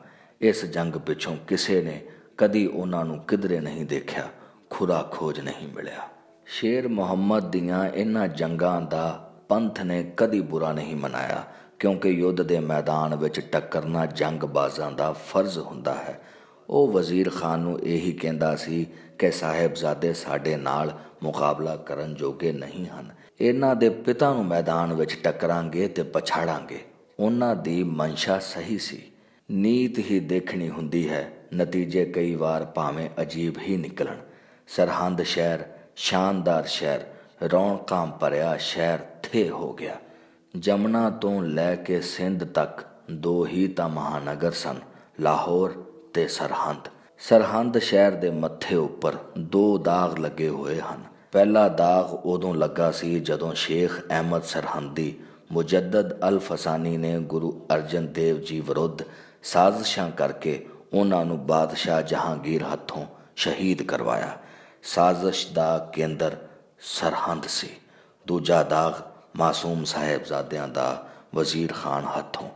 ਇਸ ਜੰਗ ਪਿੱਛੋਂ ਕਿਸੇ ਨੇ ਕਦੀ ਉਹਨਾਂ ਨੂੰ ਕਿਧਰੇ ਨਹੀਂ ਦੇਖਿਆ ਖੁਰਾ ਖੋਜ ਨਹੀਂ ਮਿਲਿਆ ਸ਼ੇਰ ਮੁਹੰਮਦ ਦੀਆਂ ਇਹਨਾਂ ਜੰਗਾਂ ਦਾ ਪੰਥ ਨੇ ਕਦੀ ਬੁਰਾ ਨਹੀਂ ਮਨਾਇਆ ਕਿਉਂਕਿ ਯੁੱਧ ਦੇ ਮੈਦਾਨ ਵਿੱਚ ਟੱਕਰਨਾ ਜੰਗਬਾਜ਼ਾਂ ਦਾ ਫਰਜ਼ ਹੁੰਦਾ ਹੈ ਉਹ ਵਜ਼ੀਰ ਖਾਨ ਨੂੰ ਇਹੀ ਕਹਿੰਦਾ ਸੀ ਕਿ ਸਾਹਿਬਜ਼ਾਦੇ ਸਾਡੇ ਨਾਲ ਮੁਕਾਬਲਾ ਕਰਨ ਜੋਗੇ ਨਹੀਂ ਹਨ ਇਹਨਾਂ ਦੇ ਪਿਤਾ ਨੂੰ ਮੈਦਾਨ ਵਿੱਚ ਟੱਕਰਾਂਗੇ ਤੇ ਪਛਾੜਾਂਗੇ ਉਹਨਾਂ ਦੀ ਮਨਸ਼ਾ ਸਹੀ ਸੀ ਨੀਤ ਹੀ ਦੇਖਣੀ ਹੁੰਦੀ ਹੈ ਨਤੀਜੇ ਕਈ ਵਾਰ ਭਾਵੇਂ ਅਜੀਬ ਹੀ ਨਿਕਲਣ ਸਰਹੰਦ ਸ਼ਹਿਰ ਸ਼ਾਨਦਾਰ ਸ਼ਹਿਰ ਰੌਣਕਾਂ ਭਰਿਆ ਸ਼ਹਿਰ ਥੇ ਹੋ ਗਿਆ ਜਮਨਾ ਤੋਂ ਲੈ ਕੇ ਸਿੰਧ ਤੱਕ ਦੋ ਹੀ ਤਾਂ ਮਹਾਨਗਰ ਸਨ ਲਾਹੌਰ ਤੇ ਸਰਹੰਦ ਸਰਹੰਦ ਸ਼ਹਿਰ ਦੇ ਮੱਥੇ ਉੱਪਰ ਦੋ ਦਾਗ ਲੱਗੇ ਹੋਏ ਹਨ ਪਹਿਲਾ ਦਾਗ ਉਦੋਂ ਲੱਗਾ ਸੀ ਜਦੋਂ ਸ਼ੇਖ ਅਹਿਮਦ ਸਰਹੰਦੀ ਮੁਜੱਦਦ ਅਲ ਫਸਾਨੀ ਨੇ ਗੁਰੂ ਅਰਜਨ ਦੇਵ ਜੀ ਵਿਰੁੱਧ ਸਾਜ਼ਿਸ਼ਾਂ ਕਰਕੇ ਉਹਨਾਂ ਨੂੰ ਬਾਦਸ਼ਾਹ ਜਹਾਂਗੀਰ ਹੱਥੋਂ ਸ਼ਹੀਦ ਕਰਵਾਇਆ ਸਾਜ਼ਿਸ਼ ਦਾ ਕੇਂਦਰ ਸਰਹੰਦ ਸੀ ਦੂਜਾ ਦਾਗ ਮਾਸੂਮ ਸਾਹਿਬਜ਼ਾਦਿਆਂ ਦਾ ਵਜ਼ੀਰ ਖਾਨ ਹੱਥੋਂ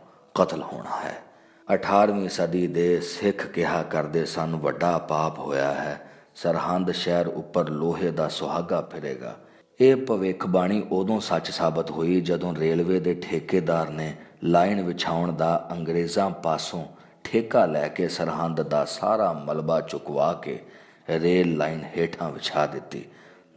ਕਤਲ ਹੋਣਾ ਹੈ 18ਵੀਂ ਸਦੀ ਦੇ ਸਿੱਖ ਕਿਹਾ ਕਰਦੇ ਸਨ ਵੱਡਾ ਪਾਪ ਹੋਇਆ ਹੈ ਸਰਹੰਦ ਸ਼ਹਿਰ ਉੱਪਰ ਲੋਹੇ ਦਾ ਸੁਹਾਗਾ ਫਿਰੇਗਾ ਇਹ ਭਵਿੱਖਬਾਣੀ ਉਦੋਂ ਸੱਚ ਸਾਬਤ ਹੋਈ ਜਦੋਂ ਰੇਲਵੇ ਦੇ ਠੇਕੇਦਾਰ ਨੇ ਲਾਈਨ ਵਿਛਾਉਣ ਦਾ ਅੰਗਰੇਜ਼ਾਂ ਪਾਸੋਂ ਠੇਕਾ ਲੈ ਕੇ ਸਰਹੰਦ ਦਾ ਸਾਰਾ ਮਲਬਾ ਚੁਕਵਾ ਕੇ ਰੇਲ ਲਾਈਨ ਹੇਠਾਂ ਵਿਛਾ ਦਿੱਤੀ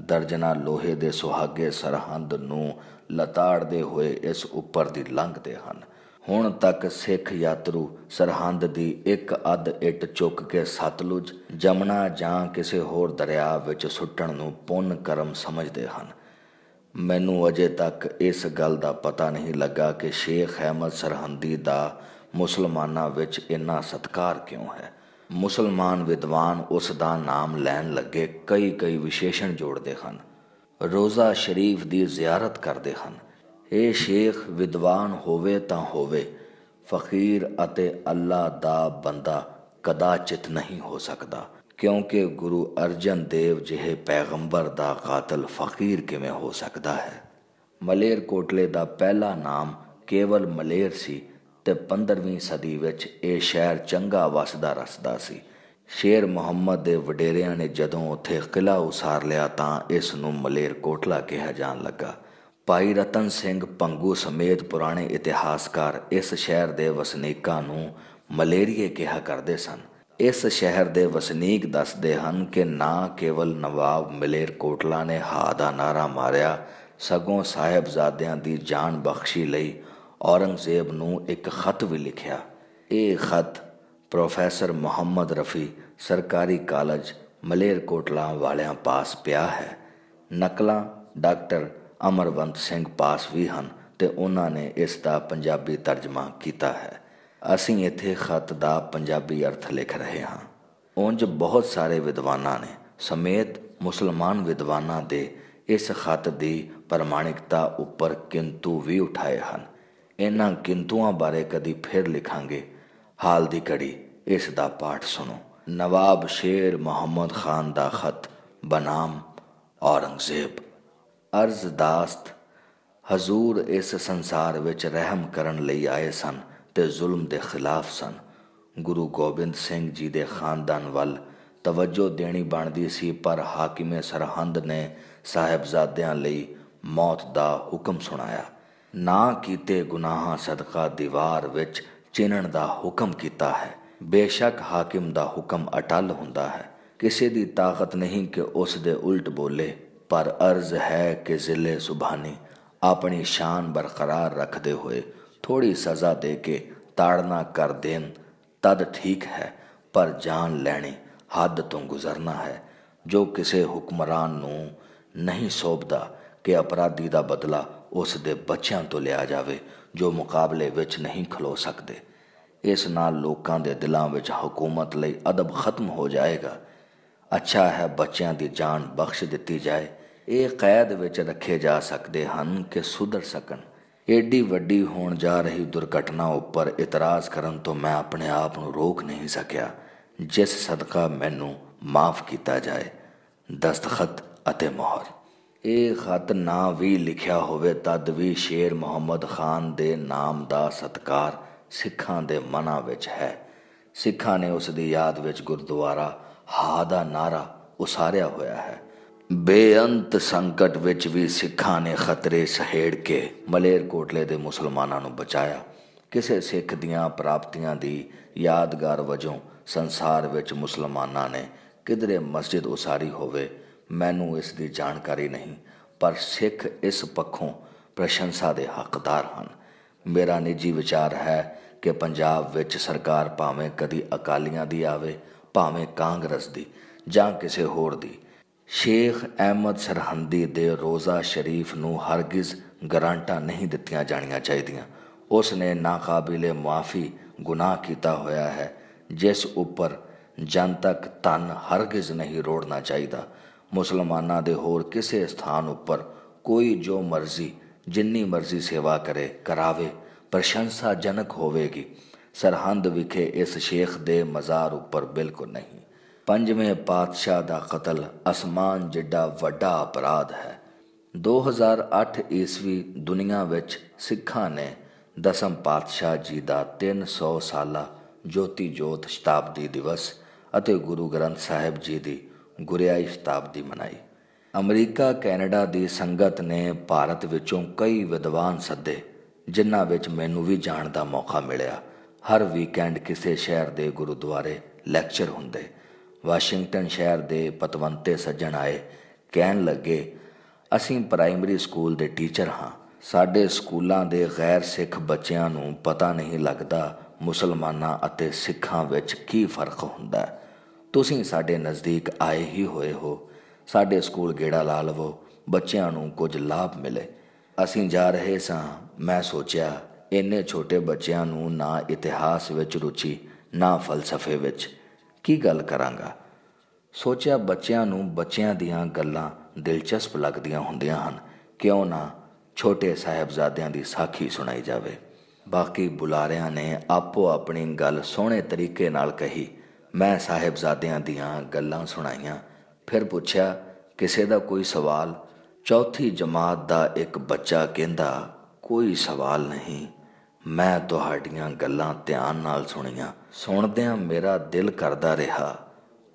ਦਰਜਨਾ ਲੋਹੇ ਦੇ ਸੁਹਾਗੇ ਸਰਹੰਦ ਨੂੰ ਲਤਾੜਦੇ ਹੋਏ ਇਸ ਉੱਪਰ ਦੀ ਲੰਘਦੇ ਹਨ ਹੁਣ ਤੱਕ ਸਿੱਖ ਯਾਤਰੂ ਸਰਹੰਦ ਦੀ ਇੱਕ ਅੱਧ ਇੱਟ ਚੁੱਕ ਕੇ ਸਤਲੁਜ ਜਮਨਾ ਜਾਂ ਕਿਸੇ ਹੋਰ ਦਰਿਆ ਵਿੱਚ ਸੁੱਟਣ ਨੂੰ ਪੁੰਨ ਕਰਮ ਸਮਝਦੇ ਹਨ ਮੈਨੂੰ ਅਜੇ ਤੱਕ ਇਸ ਗੱਲ ਦਾ ਪਤਾ ਨਹੀਂ ਲੱਗਾ ਕਿ ਸ਼ੇਖ ਅਹਿਮਦ ਸਰਹੰਦੀ ਦਾ ਮੁਸਲਮਾਨਾਂ ਵਿੱਚ ਇੰਨਾ ਸਤਕਾਰ ਕਿਉਂ ਹੈ ਮੁਸਲਮਾਨ ਵਿਦਵਾਨ ਉਸ ਦਾ ਨਾਮ ਲੈਣ ਲੱਗੇ ਕਈ ਕਈ ਵਿਸ਼ੇਸ਼ਣ ਜੋੜਦੇ ਹਨ ਰੋਜ਼ਾ ਸ਼ਰੀਫ ਦੀ ਜ਼ਿਆਰਤ ਕਰਦੇ ਹਨ ਏ ਸ਼ੇਖ ਵਿਦਵਾਨ ਹੋਵੇ ਤਾਂ ਹੋਵੇ ਫਕੀਰ ਅਤੇ ਅੱਲਾ ਦਾ ਬੰਦਾ ਕਦਾਚਿਤ ਨਹੀਂ ਹੋ ਸਕਦਾ ਕਿਉਂਕਿ ਗੁਰੂ ਅਰਜਨ ਦੇਵ ਜਿਹੇ ਪੈਗੰਬਰ ਦਾ ਕਾਤਲ ਫਕੀਰ ਕਿਵੇਂ ਹੋ ਸਕਦਾ ਹੈ ਮਲੇਰ ਕੋਟਲੇ ਦਾ ਪਹਿਲਾ ਨਾਮ ਕੇਵਲ ਮਲੇਰ ਸੀ ਤੇ 15ਵੀਂ ਸਦੀ ਵਿੱਚ ਇਹ ਸ਼ਹਿਰ ਚੰਗਾ ਵਸਦਾ ਰਸਦਾ ਸੀ ਸ਼ੇਰ ਮੁਹੰਮਦ ਦੇ ਵਡੇਰਿਆਂ ਨੇ ਜਦੋਂ ਉੱਥੇ ਕਿਲਾ ਉਸਾਰ ਲਿਆ ਤਾਂ ਇਸ ਨੂੰ ਮਲੇਰ ਕੋਟਲਾ ਕਿਹਾ ਜਾਣ ਲੱਗਾ ਭਾਈ ਰਤਨ ਸਿੰਘ ਪੰਗੂ ਸਮੇਤ ਪੁਰਾਣੇ ਇਤਿਹਾਸਕਾਰ ਇਸ ਸ਼ਹਿਰ ਦੇ ਵਸਨੀਕਾਂ ਨੂੰ ਮਲੇਰੀਏ ਕਿਹਾ ਕਰਦੇ ਸਨ ਇਸ ਸ਼ਹਿਰ ਦੇ ਵਸਨੀਕ ਦੱਸਦੇ ਹਨ ਕਿ ਨਾ ਕੇਵਲ ਨਵਾਬ ਮਲੇਰ ਕੋਟਲਾ ਨੇ ਹਾ ਦਾ ਨਾਰਾ ਮਾਰਿਆ ਸਗੋਂ ਸਾਹਿਬਜ਼ਾਦਿਆਂ ਦੀ ਜਾਨ ਬਖਸ਼ੀ ਲਈ ਔਰੰਗਜ਼ੇਬ ਨੂੰ ਇੱਕ ਖਤ ਵੀ ਲਿਖਿਆ ਇਹ ਖਤ ਪ੍ਰੋਫੈਸਰ ਮੁਹੰਮਦ ਰਫੀ ਸਰਕਾਰੀ ਕਾਲਜ ਮਲੇਰ ਕੋਟਲਾ ਵਾਲਿਆਂ ਪਾਸ ਪਿਆ ਹੈ ਨਕਲਾਂ ਡਾਕਟਰ ਅਮਰਵੰਤ ਸਿੰਘ ਪਾਸ ਵੀ ਹਨ ਤੇ ਉਹਨਾਂ ਨੇ ਇਸ ਦਾ ਪੰਜਾਬੀ ਤਰਜਮਾ ਕੀਤਾ ਹੈ ਅਸੀਂ ਇੱਥੇ ਖਤ ਦਾ ਪੰਜਾਬੀ ਅਰਥ ਲਿਖ ਰਹੇ ਹਾਂ ਉੰਜ ਬਹੁਤ ਸਾਰੇ ਵਿਦਵਾਨਾਂ ਨੇ ਸਮੇਤ ਮੁਸਲਮਾਨ ਵਿਦਵਾਨਾਂ ਦੇ ਇਸ ਖਤ ਦੀ ਪ੍ਰਮਾਣਿਕਤਾ ਉੱਪਰ ਕਿੰਤੂ ਵੀ ਉਠਾਏ ਹਨ ਇਹਨਾਂ ਕਿੰਤੂਆਂ ਬਾਰੇ ਕਦੀ ਫਿਰ ਲਿਖਾਂਗੇ ਹਾਲ ਦੀ ਕੜੀ ਇਸ ਦਾ ਪਾਠ ਸੁਣੋ ਨਵਾਬ ਸ਼ੇਰ ਮੁਹੰਮਦ ਖਾਨ ਦਾ ਖਤ ਬਨਾਮ ਔਰੰਗਜ਼ੇਬ ਅਰਜ਼ਦਾਸਤ ਹਜ਼ੂਰ ਇਸ ਸੰਸਾਰ ਵਿੱਚ ਰਹਿਮ ਕਰਨ ਲਈ ਆਏ ਸਨ ਤੇ ਜ਼ੁਲਮ ਦੇ ਖਿਲਾਫ ਸਨ ਗੁਰੂ ਗੋਬਿੰਦ ਸਿੰਘ ਜੀ ਦੇ ਖਾਨਦਾਨ ਵੱਲ ਤਵੱਜੋ ਦੇਣੀ ਬਣਦੀ ਸੀ ਪਰ ਹਾਕਮ ਸਰਹੰਦ ਨੇ ਸਾਹਿਬਜ਼ਾਦਿਆਂ ਲਈ ਮੌਤ ਦਾ ਹੁਕਮ ਸੁਣਾਇਆ ਨਾ ਕੀਤੇ ਗੁਨਾਹਾਂ ਸਦਕਾ ਦੀਵਾਰ ਵਿੱਚ ਚਿਨਣ ਦਾ ਹੁਕਮ ਕੀਤਾ ਹੈ ਬੇਸ਼ੱਕ ਹਾਕਮ ਦਾ ਹੁਕਮ ਅਟਲ ਹੁੰਦਾ ਹੈ ਕਿਸੇ ਦੀ ਤਾਕਤ ਨਹੀਂ ਕਿ ਉਸ ਦੇ ਉਲਟ ਬੋਲੇ ਪਰ ਅਰਜ਼ ਹੈ ਕਿ ਜ਼ਿਲੇ ਸੁਭਾਨੀ ਆਪਣੀ ਸ਼ਾਨ ਬਰਕਰਾਰ ਰੱਖਦੇ ਹੋਏ ਥੋੜੀ ਸਜ਼ਾ ਦੇ ਕੇ ਤਾੜਨਾ ਕਰ ਦੇਣ ਤਦ ਠੀਕ ਹੈ ਪਰ ਜਾਨ ਲੈਣੀ ਹੱਦ ਤੋਂ ਗੁਜ਼ਰਨਾ ਹੈ ਜੋ ਕਿਸੇ ਹੁਕਮਰਾਨ ਨੂੰ ਨਹੀਂ ਸੋਭਦਾ ਕਿ ਅਪਰਾਧੀ ਦਾ ਬਦਲਾ ਉਸ ਦੇ ਬੱਚਿਆਂ ਤੋਂ ਲਿਆ ਜਾਵੇ ਜੋ ਮੁਕਾਬਲੇ ਵਿੱਚ ਨਹੀਂ ਖਲੋ ਸਕਦੇ ਇਸ ਨਾਲ ਲੋਕਾਂ ਦੇ ਦਿਲਾਂ ਵਿੱਚ ਹਕੂਮਤ ਲਈ ਅਦਬ ਖਤਮ ਹੋ ਜਾਏਗਾ ਅੱਛਾ ਹੈ ਬੱਚਿਆਂ ਦੀ ਜਾਨ ਬਖਸ਼ ਦਿੱਤੀ ਜਾਏ ਇਹ ਕੈਦ ਵਿੱਚ ਰੱਖੇ ਜਾ ਸਕਦੇ ਹਨ ਕਿ ਸੁਧਰ ਸਕਣ ਏਡੀ ਵੱਡੀ ਹੋਣ ਜਾ ਰਹੀ ਦੁਰਘਟਨਾ ਉੱਪਰ ਇਤਰਾਜ਼ ਕਰਨ ਤੋਂ ਮੈਂ ਆਪਣੇ ਆਪ ਨੂੰ ਰੋਕ ਨਹੀਂ ਸਕਿਆ ਜਿਸ ਸਦਕਾ ਮੈਨੂੰ ਮਾਫ ਕੀਤਾ ਜਾਏ ਦਸਤਖਤ ਅਤੇ ਮੋਹਰ ਇਹ ਖਤ ਨਾ ਵੀ ਲਿਖਿਆ ਹੋਵੇ ਤਦ ਵੀ ਸ਼ੇਰ ਮੁਹੰਮਦ ਖਾਨ ਦੇ ਨਾਮ ਦਾ ਸਤਕਾਰ ਸਿੱਖਾਂ ਦੇ ਮਨਾਂ ਵਿੱਚ ਹੈ ਸਿੱਖਾਂ ਨੇ ਉਸ ਦੀ ਯਾਦ ਵਿੱਚ ਗੁਰਦੁਆਰਾ ਹਾ ਦਾ ਨਾਰਾ ਉਸਾਰਿਆ ਹੋਇਆ ਹੈ ਬੇਅੰਤ ਸੰਕਟ ਵਿੱਚ ਵੀ ਸਿੱਖਾਂ ਨੇ ਖਤਰੇ ਸਹੇੜ ਕੇ ਮਲੇਰਕੋਟਲੇ ਦੇ ਮੁਸਲਮਾਨਾਂ ਨੂੰ ਬਚਾਇਆ ਕਿਸੇ ਸਿੱਖ ਦੀਆਂ ਪ੍ਰਾਪਤੀਆਂ ਦੀ ਯਾਦਗਾਰ ਵਜੋਂ ਸੰਸਾਰ ਵਿੱਚ ਮੁਸਲਮਾਨਾਂ ਨੇ ਕਿਧਰੇ ਮਸਜਿਦ ਉਸਾਰੀ ਹੋਵੇ ਮੈਨੂੰ ਇਸ ਦੀ ਜਾਣਕਾਰੀ ਨਹੀਂ ਪਰ ਸਿੱਖ ਇਸ ਪੱਖੋਂ ਪ੍ਰਸ਼ੰਸਾ ਦੇ ਹੱਕਦਾਰ ਹਨ ਮੇਰਾ ਨਿੱਜੀ ਵਿਚਾਰ ਹੈ ਕਿ ਪੰਜਾਬ ਵਿੱਚ ਸਰਕਾਰ ਭਾਵੇਂ ਕਦੀ ਅਕਾਲੀਆਂ ਦੀ ਆਵੇ ਭਾਵੇਂ ਕਾਂਗਰਸ ਦੀ ਜਾਂ ਕਿਸੇ ਹੋਰ ਦੀ ਸ਼ੇਖ ਅਹਿਮਦ ਸਰਹੰਦੀ ਦੇ ਰੋਜ਼ਾ ਸ਼ਰੀਫ ਨੂੰ ਹਰਗਿਜ਼ ਗਰੰਟਾਂ ਨਹੀਂ ਦਿੱਤੀਆਂ ਜਾਣੀਆਂ ਚਾਹੀਦੀਆਂ ਉਸ ਨੇ ਨਾਕਾਬਿਲੇ ਮਾਫੀ ਗੁਨਾਹ ਕੀਤਾ ਹੋਇਆ ਹੈ ਜਿਸ ਉੱਪਰ ਜਨਤਕ ਤਨ ਹਰਗਿਜ਼ ਨਹੀਂ ਰੋੜਨਾ ਚਾਹੀਦਾ ਮੁਸਲਮਾਨਾਂ ਦੇ ਹੋਰ ਕਿਸੇ ਸਥਾਨ ਉੱਪਰ ਕੋਈ ਜੋ ਮਰਜ਼ੀ ਜਿੰਨੀ ਮਰਜ਼ੀ ਸੇਵਾ ਕਰੇ ਕਰਾਵੇ ਪ੍ਰਸ਼ੰਸਾਜਨਕ ਹੋਵੇਗੀ ਸਰਹੰਦ ਵਿਖੇ ਇਸ ਸ਼ੇਖ ਦੇ ਮਜ਼ਾਰ ਉੱਪਰ ਬਿਲਕੁਲ ਨਹੀਂ ਪੰਜਵੇਂ ਪਾਤਸ਼ਾਹ ਦਾ ਕਤਲ ਅਸਮਾਨ ਜਿੱਡਾ ਵੱਡਾ ਅਪਰਾਧ ਹੈ 2008 ਈਸਵੀ ਦੁਨੀਆ ਵਿੱਚ ਸਿੱਖਾਂ ਨੇ ਦਸਮ ਪਾਤਸ਼ਾਹ ਜੀ ਦਾ 300 ਸਾਲਾ ਜੋਤੀ ਜੋਤ ਸ਼ਤਾਬਦੀ ਦਿਵਸ ਅਤੇ ਗੁਰੂ ਗ੍ਰੰਥ ਸਾਹਿਬ ਜੀ ਦੀ ਗੁਰਿਆਈ ਸ਼ਤਾਬਦੀ ਮਨਾਈ ਅਮਰੀਕਾ ਕੈਨੇਡਾ ਦੀ ਸੰਗਤ ਨੇ ਭਾਰਤ ਵਿੱਚੋਂ ਕਈ ਵਿਦਵਾਨ ਸੱਦੇ ਜਿਨ੍ਹਾਂ ਵਿੱਚ ਮੈਨੂੰ ਵੀ ਜਾਣ ਦਾ ਮੌਕਾ ਮਿਲਿਆ ਹਰ ਵੀਕਐਂਡ ਕਿਸੇ ਸ਼ਹਿਰ ਦੇ ਗੁਰਦੁਆਰੇ ਲੈਕਚਰ ਹੁੰਦੇ ਵਾਸ਼ਿੰਗਟਨ ਸ਼ਹਿਰ ਦੇ ਪਤਵੰਤੇ ਸੱਜਣ ਆਏ ਕਹਿਣ ਲੱਗੇ ਅਸੀਂ ਪ੍ਰਾਇਮਰੀ ਸਕੂਲ ਦੇ ਟੀਚਰ ਹਾਂ ਸਾਡੇ ਸਕੂਲਾਂ ਦੇ ਗੈਰ ਸਿੱਖ ਬੱਚਿਆਂ ਨੂੰ ਪਤਾ ਨਹੀਂ ਲੱਗਦਾ ਮੁਸਲਮਾਨਾਂ ਅਤੇ ਸਿੱਖਾਂ ਵਿੱਚ ਕੀ ਫਰਕ ਹੁੰਦਾ ਤੁਸੀਂ ਸਾਡੇ ਨਜ਼ਦੀਕ ਆਏ ਹੀ ਹੋਏ ਹੋ ਸਾਡੇ ਸਕੂਲ ਗੇੜਾ ਲਾ ਲਵੋ ਬੱਚਿਆਂ ਨੂੰ ਕੁਝ ਲਾਭ ਮਿਲੇ ਅਸੀਂ ਜਾ ਰਹੇ ਸਾਂ ਮੈਂ ਸੋਚਿਆ ਇੰਨੇ ਛੋਟੇ ਬੱਚਿਆਂ ਨੂੰ ਨਾ ਇਤਿਹਾਸ ਵਿੱਚ ਰੁਚੀ ਨਾ ਫਲਸਫੇ ਵਿੱਚ ਕੀ ਗੱਲ ਕਰਾਂਗਾ ਸੋਚਿਆ ਬੱਚਿਆਂ ਨੂੰ ਬੱਚਿਆਂ ਦੀਆਂ ਗੱਲਾਂ ਦਿਲਚਸਪ ਲੱਗਦੀਆਂ ਹੁੰਦੀਆਂ ਹਨ ਕਿਉਂ ਨਾ ਛੋਟੇ ਸਾਹਿਬਜ਼ਾਦਿਆਂ ਦੀ ਸਾਖੀ ਸੁਣਾਈ ਜਾਵੇ ਬਾਕੀ ਬੁਲਾਰਿਆਂ ਨੇ ਆਪੋ ਆਪਣੀ ਗੱਲ ਸੋਹਣੇ ਤਰੀਕੇ ਨਾਲ ਕਹੀ ਮੈਂ ਸਾਹਿਬਜ਼ਾਦਿਆਂ ਦੀਆਂ ਗੱਲਾਂ ਸੁਣਾਈਆਂ ਫਿਰ ਪੁੱਛਿਆ ਕਿਸੇ ਦਾ ਕੋਈ ਸਵਾਲ ਚੌਥੀ ਜਮਾਤ ਦਾ ਇੱਕ ਬੱਚਾ ਕਹਿੰਦਾ ਕੋਈ ਸਵਾਲ ਨਹੀਂ ਮੈਂ ਤੁਹਾਡੀਆਂ ਗੱਲਾਂ ਧਿਆਨ ਨਾਲ ਸੁਣੀਆਂ ਸੁਣਦਿਆਂ ਮੇਰਾ ਦਿਲ ਕਰਦਾ ਰਿਹਾ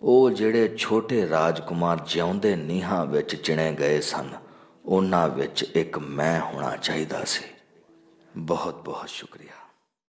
ਉਹ ਜਿਹੜੇ ਛੋਟੇ ਰਾਜਕੁਮਾਰ ਜਿਉਂਦੇ ਨੀਹਾਂ ਵਿੱਚ ਚਿਣੇ ਗਏ ਸਨ ਉਹਨਾਂ ਵਿੱਚ ਇੱਕ ਮੈਂ ਹੋਣਾ ਚਾਹੀਦਾ ਸੀ ਬਹੁਤ ਬਹੁਤ ਸ਼ੁਕਰੀਆ